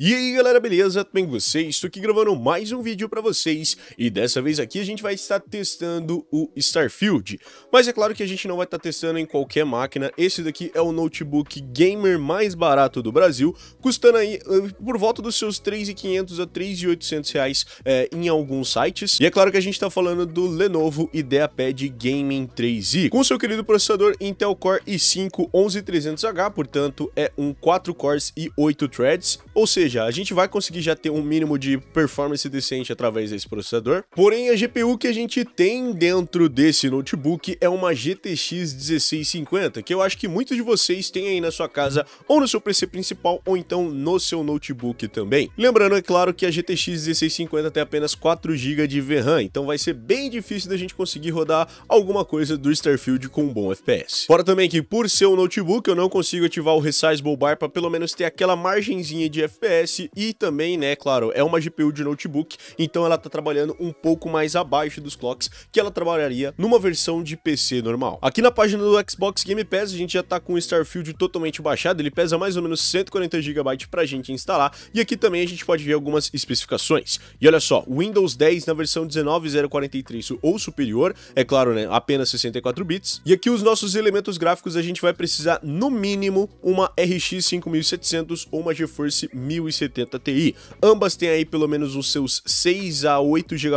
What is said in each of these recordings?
E aí galera, beleza? Tudo bem com vocês? Estou aqui gravando mais um vídeo para vocês e dessa vez aqui a gente vai estar testando o Starfield. Mas é claro que a gente não vai estar testando em qualquer máquina, esse daqui é o notebook gamer mais barato do Brasil, custando aí eh, por volta dos seus 3.500 a 3.800 reais é, em alguns sites. E é claro que a gente está falando do Lenovo IdeaPad Gaming 3i, com seu querido processador Intel Core i5-11300H, portanto é um 4 cores e 8 threads, ou seja, seja, a gente vai conseguir já ter um mínimo de performance decente através desse processador. Porém, a GPU que a gente tem dentro desse notebook é uma GTX 1650, que eu acho que muitos de vocês têm aí na sua casa, ou no seu PC principal, ou então no seu notebook também. Lembrando, é claro, que a GTX 1650 tem apenas 4 GB de VRAM, então vai ser bem difícil da gente conseguir rodar alguma coisa do Starfield com um bom FPS. Fora também que, por ser um notebook, eu não consigo ativar o Resize Bar para pelo menos ter aquela margenzinha de FPS FPS e também, né, claro, é uma GPU de notebook, então ela tá trabalhando um pouco mais abaixo dos clocks que ela trabalharia numa versão de PC normal. Aqui na página do Xbox Game Pass a gente já tá com o Starfield totalmente baixado, ele pesa mais ou menos 140 GB pra gente instalar e aqui também a gente pode ver algumas especificações. E olha só, Windows 10 na versão 19043 ou superior, é claro, né, apenas 64 bits. E aqui os nossos elementos gráficos a gente vai precisar no mínimo uma RX 5700 ou uma GeForce 1000 1070 Ti. Ambas têm aí pelo menos os seus 6 a 8 GB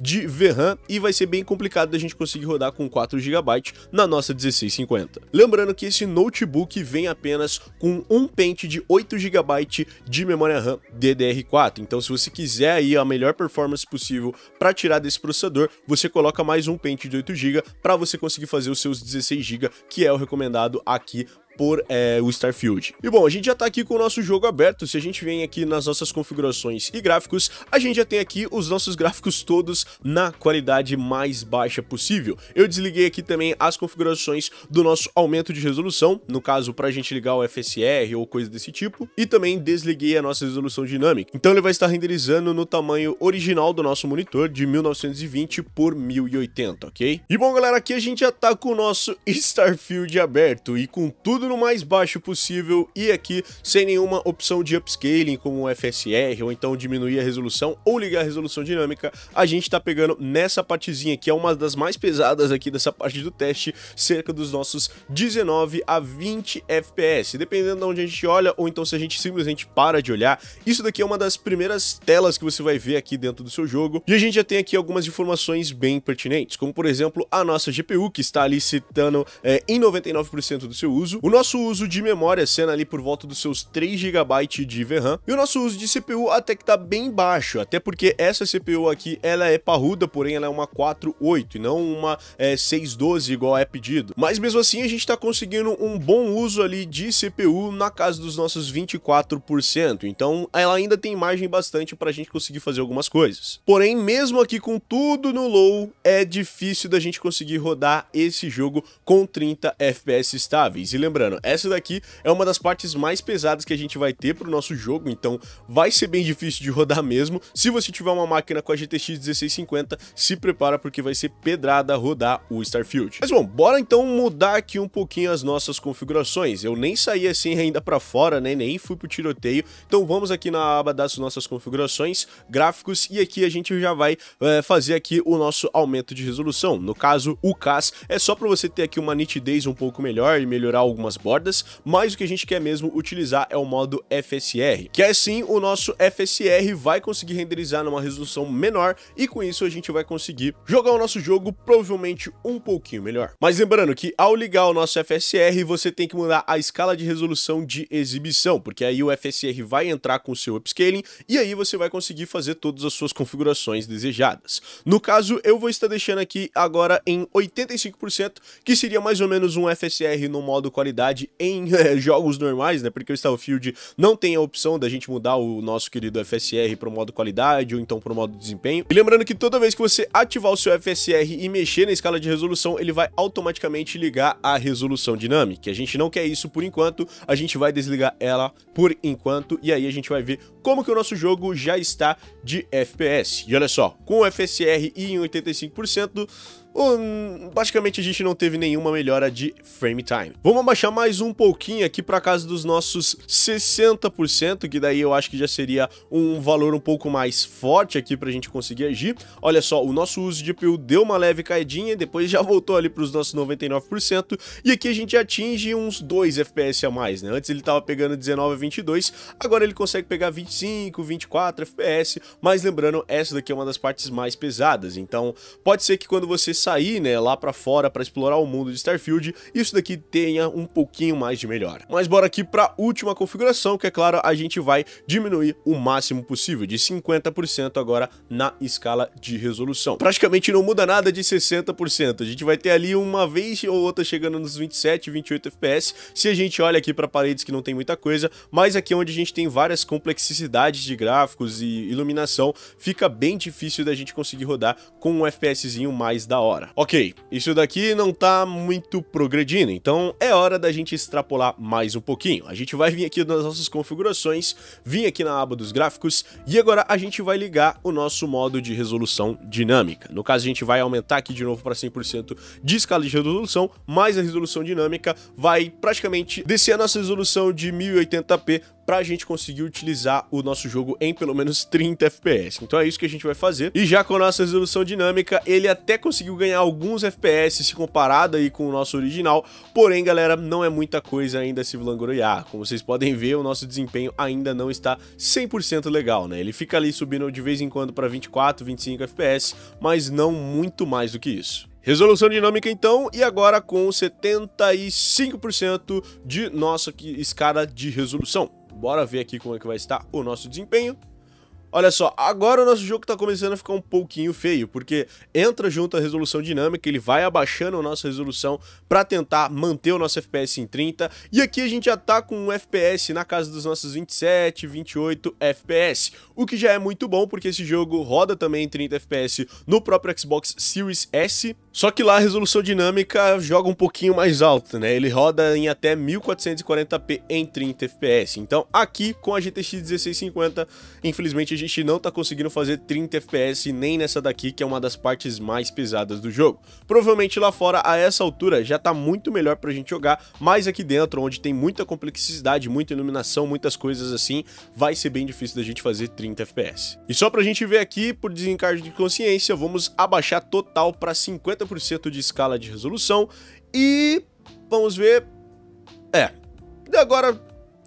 de VRAM e vai ser bem complicado da gente conseguir rodar com 4 GB na nossa 1650. Lembrando que esse notebook vem apenas com um pente de 8 GB de memória RAM DDR4. Então se você quiser aí a melhor performance possível para tirar desse processador, você coloca mais um pente de 8 GB para você conseguir fazer os seus 16 GB, que é o recomendado aqui por é, o Starfield. E bom, a gente já tá aqui com o nosso jogo aberto, se a gente vem aqui nas nossas configurações e gráficos, a gente já tem aqui os nossos gráficos todos na qualidade mais baixa possível. Eu desliguei aqui também as configurações do nosso aumento de resolução, no caso pra gente ligar o FSR ou coisa desse tipo, e também desliguei a nossa resolução dinâmica. Então ele vai estar renderizando no tamanho original do nosso monitor de 1920 por 1080, ok? E bom galera, aqui a gente já tá com o nosso Starfield aberto e com tudo no mais baixo possível e aqui sem nenhuma opção de upscaling como FSR ou então diminuir a resolução ou ligar a resolução dinâmica, a gente tá pegando nessa partezinha que é uma das mais pesadas aqui dessa parte do teste, cerca dos nossos 19 a 20 FPS, dependendo de onde a gente olha ou então se a gente simplesmente para de olhar. Isso daqui é uma das primeiras telas que você vai ver aqui dentro do seu jogo e a gente já tem aqui algumas informações bem pertinentes, como por exemplo a nossa GPU que está ali citando é, em 99% do seu uso, o nosso uso de memória sendo ali por volta dos seus 3 GB de VRAM, e o nosso uso de CPU até que tá bem baixo, até porque essa CPU aqui, ela é parruda, porém ela é uma 48 e não uma é, 612 igual é pedido. Mas mesmo assim a gente tá conseguindo um bom uso ali de CPU na casa dos nossos 24%, então ela ainda tem margem bastante pra gente conseguir fazer algumas coisas. Porém, mesmo aqui com tudo no low, é difícil da gente conseguir rodar esse jogo com 30 FPS estáveis, e lembrando, essa daqui é uma das partes mais pesadas que a gente vai ter pro nosso jogo, então vai ser bem difícil de rodar mesmo. Se você tiver uma máquina com a GTX 1650, se prepara porque vai ser pedrada rodar o Starfield. Mas bom, bora então mudar aqui um pouquinho as nossas configurações. Eu nem saí assim ainda pra fora, né, nem fui pro tiroteio, então vamos aqui na aba das nossas configurações, gráficos, e aqui a gente já vai é, fazer aqui o nosso aumento de resolução. No caso, o CAS é só para você ter aqui uma nitidez um pouco melhor e melhorar algumas algumas bordas, mas o que a gente quer mesmo utilizar é o modo FSR, que assim o nosso FSR vai conseguir renderizar numa resolução menor e com isso a gente vai conseguir jogar o nosso jogo provavelmente um pouquinho melhor. Mas lembrando que ao ligar o nosso FSR, você tem que mudar a escala de resolução de exibição, porque aí o FSR vai entrar com o seu upscaling e aí você vai conseguir fazer todas as suas configurações desejadas. No caso, eu vou estar deixando aqui agora em 85%, que seria mais ou menos um FSR no modo qualidade qualidade em é, jogos normais, né? Porque o Starfield não tem a opção da gente mudar o nosso querido FSR para o modo qualidade ou então para o modo desempenho. E lembrando que toda vez que você ativar o seu FSR e mexer na escala de resolução, ele vai automaticamente ligar a resolução dinâmica. A gente não quer isso por enquanto, a gente vai desligar ela por enquanto e aí a gente vai ver como que o nosso jogo já está de FPS. E olha só, com o FSR em 85%, basicamente a gente não teve nenhuma melhora de frame time. Vamos abaixar mais um pouquinho aqui para casa dos nossos 60%, que daí eu acho que já seria um valor um pouco mais forte aqui para a gente conseguir agir. Olha só, o nosso uso de GPU deu uma leve caidinha, depois já voltou ali para os nossos 99%, e aqui a gente atinge uns 2 FPS a mais, né? Antes ele estava pegando 19 a 22, agora ele consegue pegar 25, 24 FPS, mas lembrando, essa daqui é uma das partes mais pesadas, então pode ser que quando você sair, né, lá para fora para explorar o mundo de Starfield, isso daqui tenha um pouquinho mais de melhor. Mas bora aqui para última configuração, que é claro, a gente vai diminuir o máximo possível, de 50% agora na escala de resolução. Praticamente não muda nada de 60%, a gente vai ter ali uma vez ou outra chegando nos 27, 28 FPS, se a gente olha aqui para paredes que não tem muita coisa, mas aqui é onde a gente tem várias complexidades de gráficos e iluminação, fica bem difícil da gente conseguir rodar com um FPSzinho mais da hora. Ok, isso daqui não tá muito progredindo, então é hora da gente extrapolar mais um pouquinho. A gente vai vir aqui nas nossas configurações, vir aqui na aba dos gráficos e agora a gente vai ligar o nosso modo de resolução dinâmica. No caso, a gente vai aumentar aqui de novo para 100% de escala de resolução, mais a resolução dinâmica vai praticamente descer a nossa resolução de 1080p pra gente conseguir utilizar o nosso jogo em pelo menos 30 FPS. Então é isso que a gente vai fazer. E já com a nossa resolução dinâmica, ele até conseguiu ganhar alguns FPS se comparado aí com o nosso original, porém, galera, não é muita coisa ainda se vangloriar. Como vocês podem ver, o nosso desempenho ainda não está 100% legal, né? Ele fica ali subindo de vez em quando para 24, 25 FPS, mas não muito mais do que isso. Resolução dinâmica então, e agora com 75% de nossa escala de resolução. Bora ver aqui como é que vai estar o nosso desempenho. Olha só, agora o nosso jogo tá começando a ficar um pouquinho feio, porque entra junto a resolução dinâmica, ele vai abaixando a nossa resolução para tentar manter o nosso FPS em 30, e aqui a gente já tá com um FPS na casa dos nossos 27, 28 FPS, o que já é muito bom, porque esse jogo roda também em 30 FPS no próprio Xbox Series S, só que lá a resolução dinâmica joga um pouquinho mais alta, né? Ele roda em até 1440p em 30 FPS. Então, aqui com a GTX 1650, infelizmente gente não tá conseguindo fazer 30 FPS nem nessa daqui, que é uma das partes mais pesadas do jogo. Provavelmente lá fora, a essa altura, já tá muito melhor pra gente jogar, mas aqui dentro, onde tem muita complexidade, muita iluminação, muitas coisas assim, vai ser bem difícil da gente fazer 30 FPS. E só pra gente ver aqui, por desencargo de consciência, vamos abaixar total pra 50% de escala de resolução e... Vamos ver... É, agora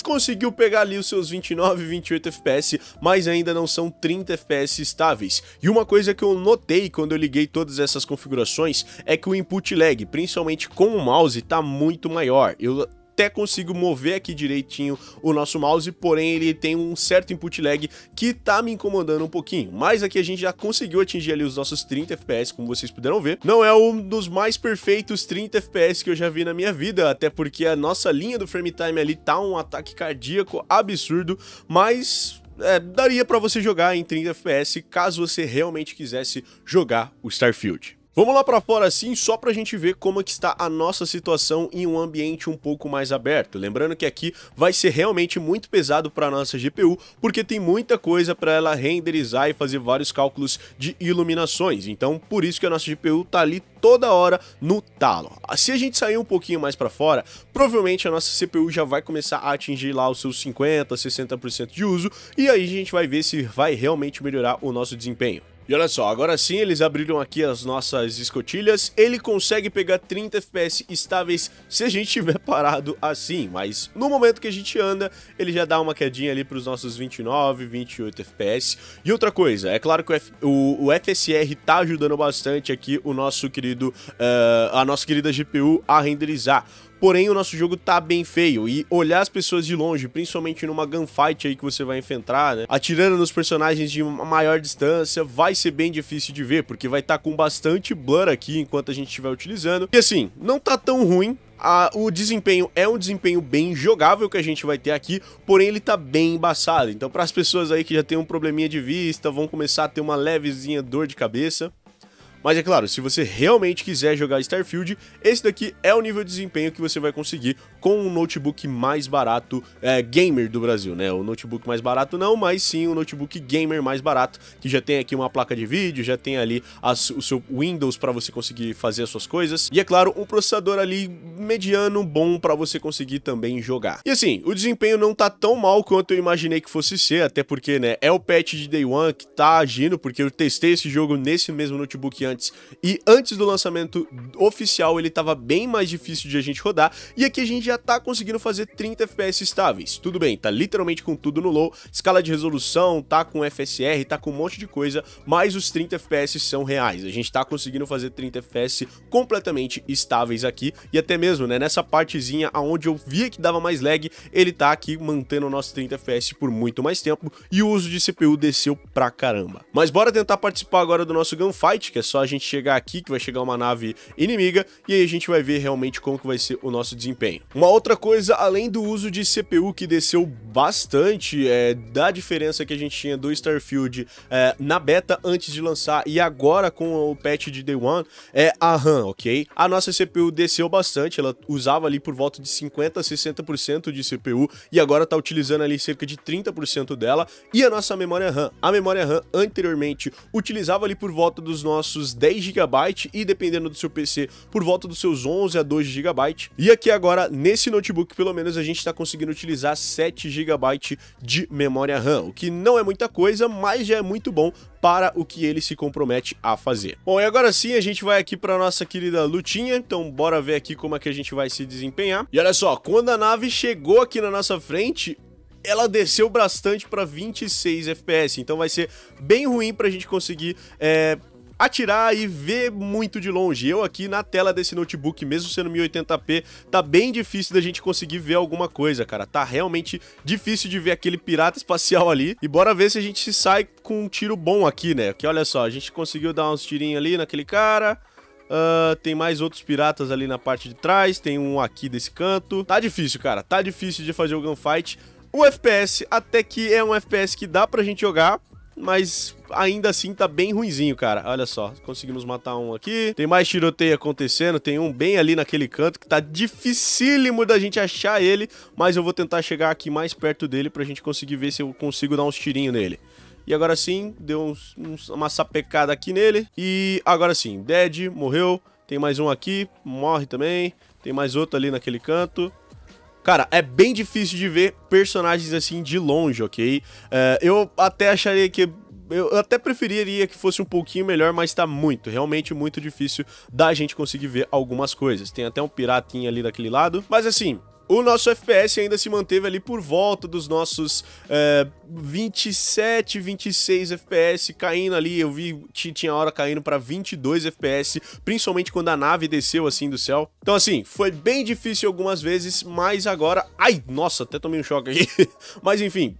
conseguiu pegar ali os seus 29, 28 FPS, mas ainda não são 30 FPS estáveis. E uma coisa que eu notei quando eu liguei todas essas configurações é que o input lag, principalmente com o mouse, tá muito maior. Eu até consigo mover aqui direitinho o nosso mouse, porém ele tem um certo input lag que tá me incomodando um pouquinho. Mas aqui a gente já conseguiu atingir ali os nossos 30 FPS, como vocês puderam ver. Não é um dos mais perfeitos 30 FPS que eu já vi na minha vida, até porque a nossa linha do frame time ali tá um ataque cardíaco absurdo, mas é, daria para você jogar em 30 FPS caso você realmente quisesse jogar o Starfield. Vamos lá para fora assim, só para a gente ver como é que está a nossa situação em um ambiente um pouco mais aberto. Lembrando que aqui vai ser realmente muito pesado para nossa GPU, porque tem muita coisa para ela renderizar e fazer vários cálculos de iluminações. Então, por isso que a nossa GPU tá ali toda hora no talo. Se a gente sair um pouquinho mais para fora, provavelmente a nossa CPU já vai começar a atingir lá os seus 50, 60% de uso, e aí a gente vai ver se vai realmente melhorar o nosso desempenho. E olha só, agora sim eles abriram aqui as nossas escotilhas. Ele consegue pegar 30 FPS estáveis se a gente estiver parado assim, mas no momento que a gente anda, ele já dá uma quedinha ali para os nossos 29, 28 FPS. E outra coisa, é claro que o, F, o, o FSR tá ajudando bastante aqui o nosso querido, uh, a nossa querida GPU a renderizar. Porém, o nosso jogo tá bem feio. E olhar as pessoas de longe, principalmente numa gunfight aí que você vai enfrentar, né? Atirando nos personagens de uma maior distância, vai ser bem difícil de ver, porque vai estar tá com bastante blur aqui enquanto a gente estiver utilizando. E assim, não tá tão ruim, ah, o desempenho é um desempenho bem jogável que a gente vai ter aqui, porém ele tá bem embaçado. Então, para as pessoas aí que já tem um probleminha de vista, vão começar a ter uma levezinha dor de cabeça, mas é claro, se você realmente quiser jogar Starfield, esse daqui é o nível de desempenho que você vai conseguir com um notebook mais barato é, gamer do Brasil, né? O notebook mais barato não, mas sim o notebook gamer mais barato, que já tem aqui uma placa de vídeo, já tem ali as, o seu Windows para você conseguir fazer as suas coisas. E é claro, um processador ali mediano, bom para você conseguir também jogar. E assim, o desempenho não tá tão mal quanto eu imaginei que fosse ser, até porque, né, é o patch de Day One que tá agindo, porque eu testei esse jogo nesse mesmo notebook antes antes. E antes do lançamento oficial, ele estava bem mais difícil de a gente rodar. E aqui a gente já está conseguindo fazer 30 FPS estáveis. Tudo bem, tá literalmente com tudo no low, escala de resolução, tá com FSR, tá com um monte de coisa, mas os 30 FPS são reais. A gente tá conseguindo fazer 30 FPS completamente estáveis aqui. E até mesmo, né, nessa partezinha aonde eu via que dava mais lag, ele tá aqui mantendo o nosso 30 FPS por muito mais tempo. E o uso de CPU desceu pra caramba. Mas bora tentar participar agora do nosso Gunfight, que é só a gente chegar aqui, que vai chegar uma nave inimiga, e aí a gente vai ver realmente como que vai ser o nosso desempenho. Uma outra coisa, além do uso de CPU que desceu bastante, é, da diferença que a gente tinha do Starfield é, na beta antes de lançar e agora com o patch de Day One, é a RAM, ok? A nossa CPU desceu bastante, ela usava ali por volta de 50% a 60% de CPU e agora tá utilizando ali cerca de 30% dela, e a nossa memória RAM. A memória RAM anteriormente utilizava ali por volta dos nossos 10 GB e dependendo do seu PC, por volta dos seus 11 a 2 GB. E aqui agora, nesse notebook, pelo menos a gente está conseguindo utilizar 7 GB de memória RAM, o que não é muita coisa, mas já é muito bom para o que ele se compromete a fazer. Bom, e agora sim a gente vai aqui para nossa querida lutinha, então bora ver aqui como é que a gente vai se desempenhar. E olha só, quando a nave chegou aqui na nossa frente, ela desceu bastante para 26 FPS, então vai ser bem ruim para a gente conseguir é, atirar e ver muito de longe. Eu aqui na tela desse notebook, mesmo sendo 1080p, tá bem difícil da gente conseguir ver alguma coisa, cara. Tá realmente difícil de ver aquele pirata espacial ali. E bora ver se a gente se sai com um tiro bom aqui, né? Que olha só, a gente conseguiu dar uns tirinhos ali naquele cara. Uh, tem mais outros piratas ali na parte de trás, tem um aqui desse canto. Tá difícil, cara, tá difícil de fazer o gunfight. O FPS até que é um FPS que dá pra gente jogar, mas ainda assim tá bem ruinzinho, cara. Olha só, conseguimos matar um aqui. Tem mais tiroteio acontecendo, tem um bem ali naquele canto que tá dificílimo da gente achar ele, mas eu vou tentar chegar aqui mais perto dele pra gente conseguir ver se eu consigo dar uns tirinhos nele. E agora sim, deu uns, uns, uma sapecada aqui nele. E agora sim, Dead morreu. Tem mais um aqui, morre também. Tem mais outro ali naquele canto. Cara, é bem difícil de ver personagens assim de longe, ok? É, eu até acharia que eu até preferiria que fosse um pouquinho melhor, mas tá muito, realmente muito difícil da gente conseguir ver algumas coisas. Tem até um piratinho ali daquele lado, mas assim, o nosso FPS ainda se manteve ali por volta dos nossos é, 27, 26 FPS, caindo ali, eu vi, que tinha hora caindo para 22 FPS, principalmente quando a nave desceu assim do céu. Então assim, foi bem difícil algumas vezes, mas agora... Ai, nossa, até tomei um choque aqui. mas enfim,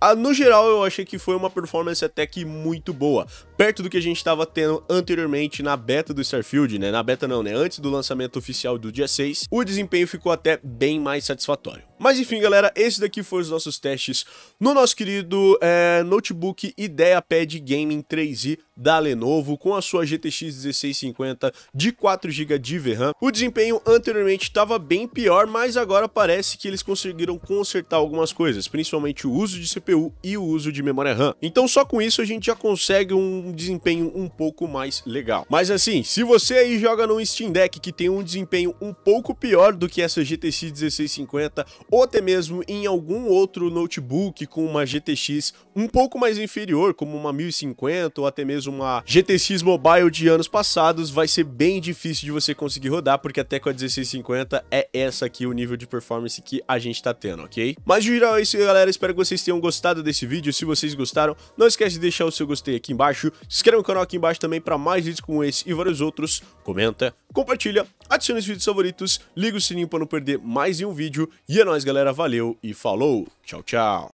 ah, no geral, eu achei que foi uma performance até que muito boa, perto do que a gente estava tendo anteriormente na beta do Starfield, né? Na beta não, né? Antes do lançamento oficial do dia 6, o desempenho ficou até bem mais satisfatório. Mas enfim, galera, esse daqui foram os nossos testes no nosso querido é, notebook IdeaPad Gaming 3i da Lenovo com a sua GTX 1650 de 4GB de VRAM. O desempenho anteriormente estava bem pior, mas agora parece que eles conseguiram consertar algumas coisas, principalmente o uso de CPU e o uso de memória RAM. Então só com isso a gente já consegue um desempenho um pouco mais legal. Mas assim, se você aí joga no Steam Deck que tem um desempenho um pouco pior do que essa GTX 1650 ou até mesmo em algum outro notebook com uma GTX um pouco mais inferior, como uma 1050 ou até mesmo uma GTX Mobile de anos passados, vai ser bem difícil de você conseguir rodar, porque até com a 1650 é essa aqui o nível de performance que a gente tá tendo, ok? Mas de geral é isso, galera. Espero que vocês tenham gostado desse vídeo. Se vocês gostaram, não esquece de deixar o seu gostei aqui embaixo. Se inscreva no canal aqui embaixo também para mais vídeos como esse e vários outros. Comenta, compartilha, adicione os vídeos favoritos, liga o sininho para não perder mais nenhum vídeo. E é nóis, galera. Valeu e falou. Tchau, tchau.